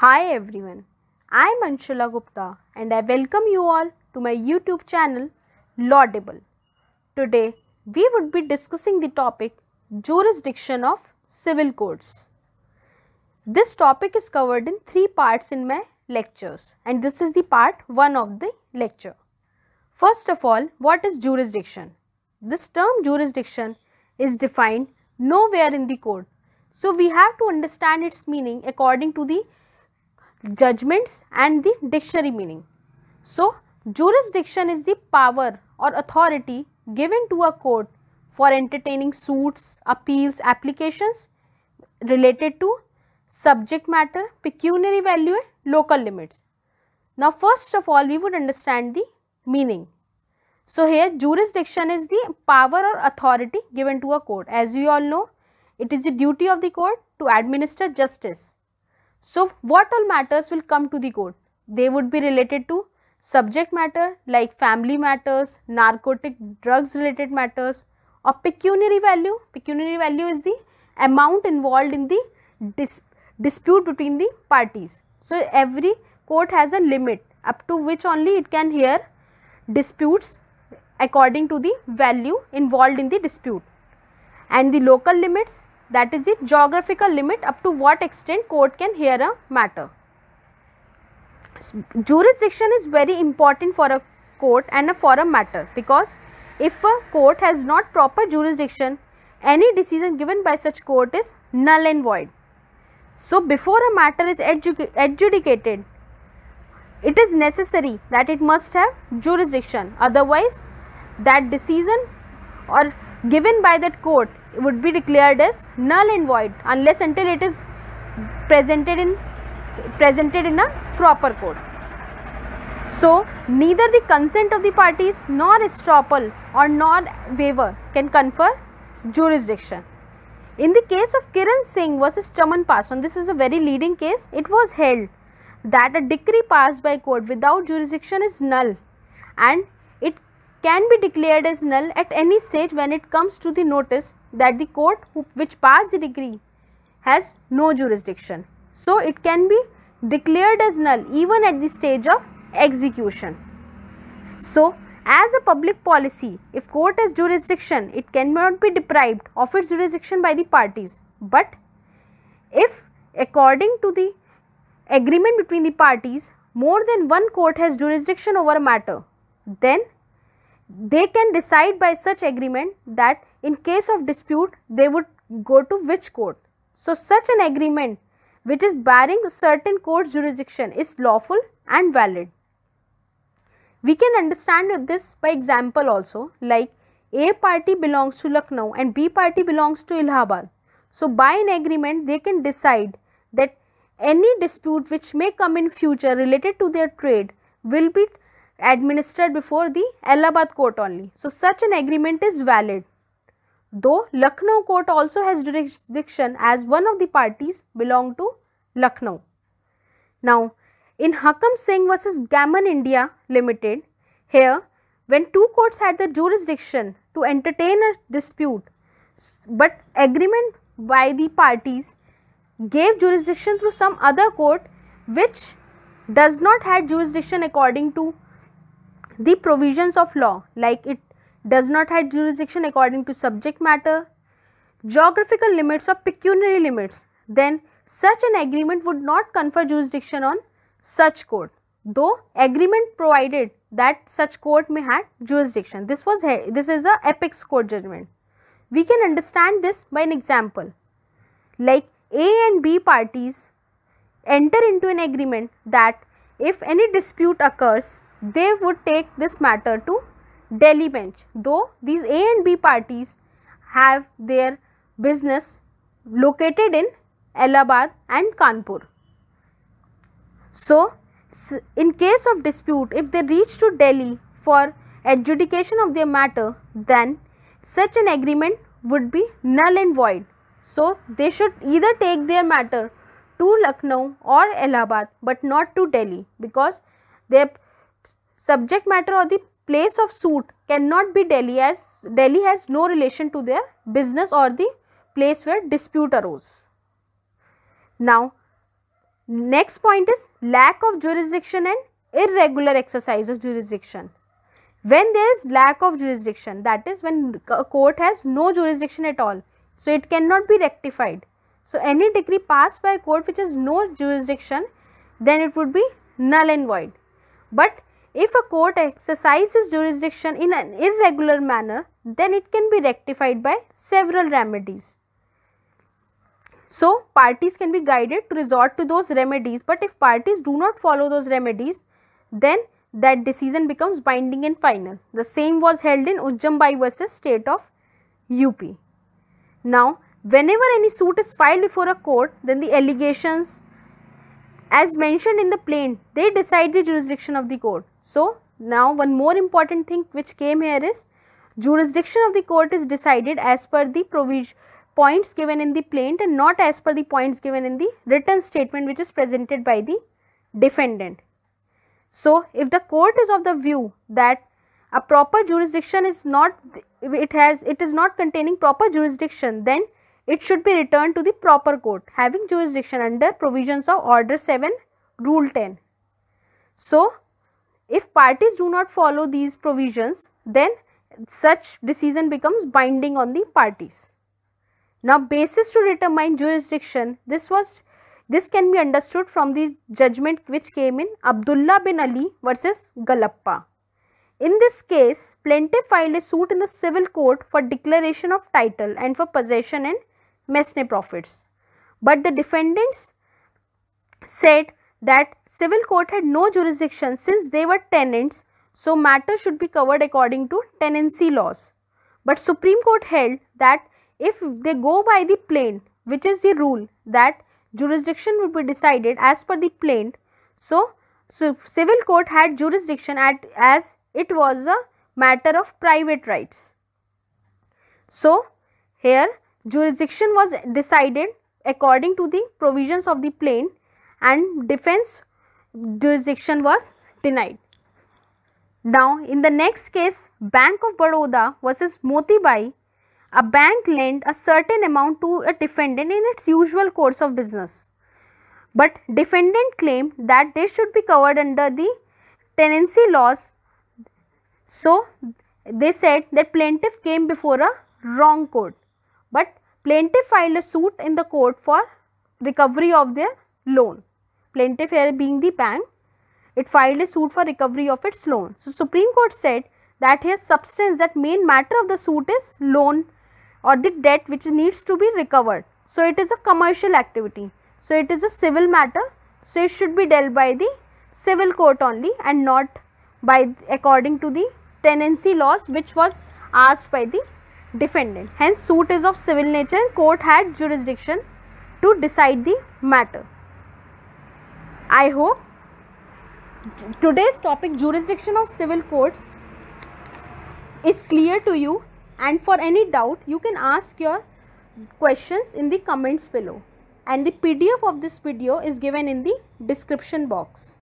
Hi everyone, I am Anshula Gupta and I welcome you all to my YouTube channel Laudable. Today we would be discussing the topic Jurisdiction of Civil Codes. This topic is covered in three parts in my lectures and this is the part 1 of the lecture. First of all, what is jurisdiction? This term jurisdiction is defined nowhere in the code. So, we have to understand its meaning according to the judgments and the dictionary meaning. So, jurisdiction is the power or authority given to a court for entertaining suits, appeals, applications related to subject matter, pecuniary value and local limits. Now, first of all, we would understand the meaning. So, here jurisdiction is the power or authority given to a court. As we all know, it is the duty of the court to administer justice so, what all matters will come to the court? They would be related to subject matter like family matters, narcotic drugs related matters or pecuniary value. Pecuniary value is the amount involved in the dis dispute between the parties. So, every court has a limit up to which only it can hear disputes according to the value involved in the dispute and the local limits that is the geographical limit up to what extent court can hear a matter. Jurisdiction is very important for a court and for a matter because if a court has not proper jurisdiction, any decision given by such court is null and void. So, before a matter is adjudicated, it is necessary that it must have jurisdiction otherwise that decision or given by that court would be declared as null and void unless until it is presented in presented in a proper court. So, neither the consent of the parties nor estoppel or nor waiver can confer jurisdiction. In the case of Kiran Singh versus Chaman Paswan, this is a very leading case, it was held that a decree passed by court without jurisdiction is null and can be declared as null at any stage when it comes to the notice that the court who, which passed the decree has no jurisdiction. So, it can be declared as null even at the stage of execution. So, as a public policy, if court has jurisdiction, it cannot be deprived of its jurisdiction by the parties. But if according to the agreement between the parties, more than one court has jurisdiction over a matter, then they can decide by such agreement that in case of dispute they would go to which court. So, such an agreement which is barring certain court jurisdiction is lawful and valid. We can understand this by example also like A party belongs to Lucknow and B party belongs to Allahabad. So, by an agreement they can decide that any dispute which may come in future related to their trade will be administered before the Allahabad court only. So, such an agreement is valid. Though Lucknow court also has jurisdiction as one of the parties belong to Lucknow. Now, in Hakam Singh versus Gammon India Limited, here when two courts had the jurisdiction to entertain a dispute, but agreement by the parties gave jurisdiction through some other court which does not have jurisdiction according to the provisions of law like it does not have jurisdiction according to subject matter, geographical limits or pecuniary limits, then such an agreement would not confer jurisdiction on such court, though agreement provided that such court may have jurisdiction. This was this is a apex court judgment. We can understand this by an example. Like A and B parties enter into an agreement that if any dispute occurs they would take this matter to Delhi bench. Though these A and B parties have their business located in Allahabad and Kanpur. So, in case of dispute, if they reach to Delhi for adjudication of their matter, then such an agreement would be null and void. So, they should either take their matter to Lucknow or Allahabad but not to Delhi because have subject matter or the place of suit cannot be Delhi as Delhi has no relation to their business or the place where dispute arose. Now, next point is lack of jurisdiction and irregular exercise of jurisdiction. When there is lack of jurisdiction, that is when a court has no jurisdiction at all, so it cannot be rectified. So, any decree passed by a court which has no jurisdiction, then it would be null and void. But if a court exercises jurisdiction in an irregular manner, then it can be rectified by several remedies. So, parties can be guided to resort to those remedies, but if parties do not follow those remedies, then that decision becomes binding and final. The same was held in Ujjambai versus state of UP. Now, whenever any suit is filed before a court, then the allegations, as mentioned in the plaint, they decide the jurisdiction of the court. So, now one more important thing which came here is jurisdiction of the court is decided as per the provision points given in the plaint and not as per the points given in the written statement which is presented by the defendant. So, if the court is of the view that a proper jurisdiction is not, it has, it is not containing proper jurisdiction, then it should be returned to the proper court having jurisdiction under provisions of order 7 rule 10. So, if parties do not follow these provisions then such decision becomes binding on the parties. Now, basis to determine jurisdiction this was this can be understood from the judgment which came in Abdullah bin Ali versus Galappa. In this case, plaintiff filed a suit in the civil court for declaration of title and for possession and Mesne profits. But the defendants said that civil court had no jurisdiction since they were tenants, so matter should be covered according to tenancy laws. But Supreme Court held that if they go by the plane, which is the rule that jurisdiction will be decided as per the plane, so, so civil court had jurisdiction at, as it was a matter of private rights. So, here Jurisdiction was decided according to the provisions of the plane and defense jurisdiction was denied. Now, in the next case, Bank of Baroda versus Moti Bai, a bank lent a certain amount to a defendant in its usual course of business. But defendant claimed that they should be covered under the tenancy laws. So, they said that plaintiff came before a wrong court. But plaintiff filed a suit in the court for recovery of their loan. Plaintiff here being the bank, it filed a suit for recovery of its loan. So, Supreme Court said that his substance that main matter of the suit is loan or the debt which needs to be recovered. So, it is a commercial activity. So, it is a civil matter. So, it should be dealt by the civil court only and not by according to the tenancy laws which was asked by the defendant. Hence, suit is of civil nature court had jurisdiction to decide the matter. I hope today's topic jurisdiction of civil courts is clear to you and for any doubt you can ask your questions in the comments below and the PDF of this video is given in the description box.